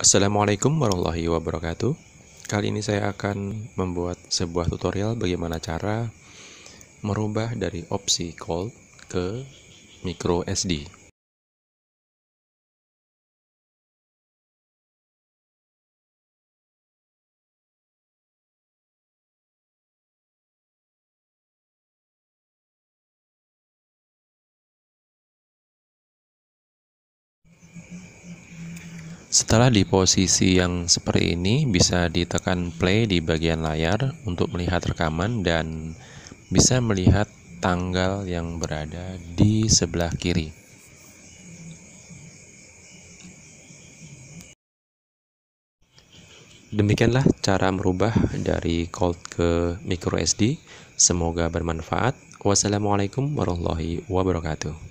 Assalamualaikum warahmatullahi wabarakatuh Kali ini saya akan membuat sebuah tutorial bagaimana cara merubah dari opsi cold ke micro SD Setelah di posisi yang seperti ini, bisa ditekan play di bagian layar untuk melihat rekaman dan bisa melihat tanggal yang berada di sebelah kiri. Demikianlah cara merubah dari cold ke micro SD. Semoga bermanfaat. Wassalamualaikum warahmatullahi wabarakatuh.